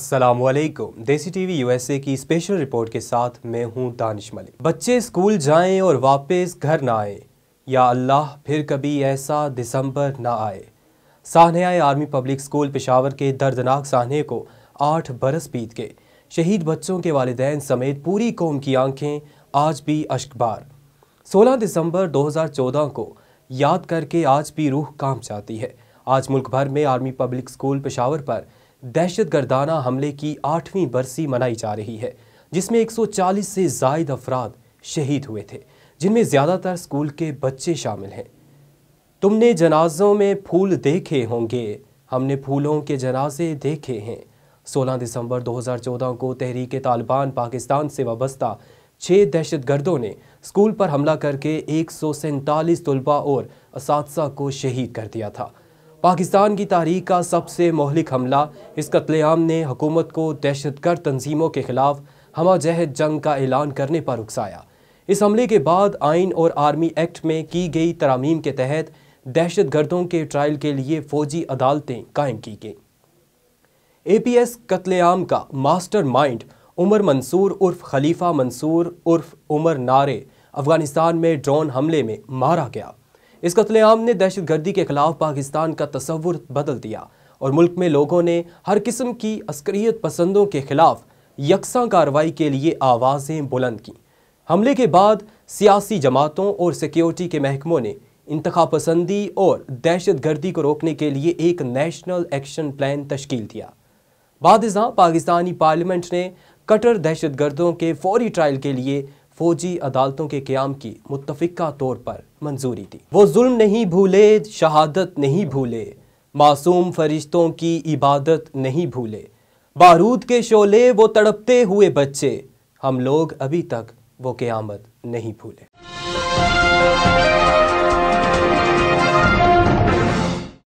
Aslam Desi TV USA की special report के साथ मैं हूं दानिश मलिक बच्चे स्कूल जाएं और वापस घर ना आए या अल्लाह फिर कभी ऐसा दिसंबर ना आए सान आर्मी पब्लिक स्कूल पेशावर के दर्दनाक साहने को आठ बरस बीत गए शहीद बच्चों के वालदेन समेत पूरी कौम की आंखें आज भी अश्कबार सोलह दिसंबर दो को याद करके आज भी रूह काम जाती है आज मुल्क भर में आर्मी पब्लिक स्कूल पेशावर पर दहशत गर्दाना हमले की आठवीं बरसी मनाई जा रही है जिसमें 140 से जायद अफराद शहीद हुए थे जिनमें ज़्यादातर स्कूल के बच्चे शामिल हैं तुमने जनाजों में फूल देखे होंगे हमने फूलों के जनाजे देखे हैं 16 दिसंबर 2014 को तहरीक तालिबान पाकिस्तान से वाबस्ता छः दहशतगर्दों ने स्कूल पर हमला करके एक सौ तलबा और इस को शहीद कर दिया था पाकिस्तान की तारीख का सबसे महलिक हमला इस कत्लेआम ने हुकूमत को दहशतगर्द तंजीमों के खिलाफ हम जहद जंग का ऐलान करने पर उकसाया इस हमले के बाद आइन और आर्मी एक्ट में की गई तरामीम के तहत दहशत गर्दों के ट्रायल के लिए फौजी अदालतें कायम की गईं ए पी एस कत्लेआम का मास्टर माइंड उमर मंसूर उर्फ खलीफा मंसूर उर्फ उमर नारे अफगानिस्तान में ड्रोन हमले में मारा गया इस कत्लेआम ने दहशतगर्दी के खिलाफ पाकिस्तान का तस्वुर बदल दिया और मुल्क में लोगों ने हर किस्म की अस्क्रियत पसंदों के खिलाफ यकसा कार्रवाई के लिए आवाज़ें बुलंद की हमले के बाद सियासी जमातों और सिक्योरिटी के महकमों ने इंतखा पसंदी और दहशत गर्दी को रोकने के लिए एक नेशनल एक्शन प्लान तश्कील दिया बाद पाकिस्तानी पार्लियामेंट ने कटर दहशत गर्दों के फौरी ट्रायल के लिए फौजी अदालतों के क्याम की मुतफ़ा तौर पर मंजूरी दी वो जुल्म नहीं भूले शहादत नहीं भूले मासूम फरिश्तों की इबादत नहीं भूले बारूद के शोले वो तड़पते हुए बच्चे हम लोग अभी तक वो क़यामत नहीं भूले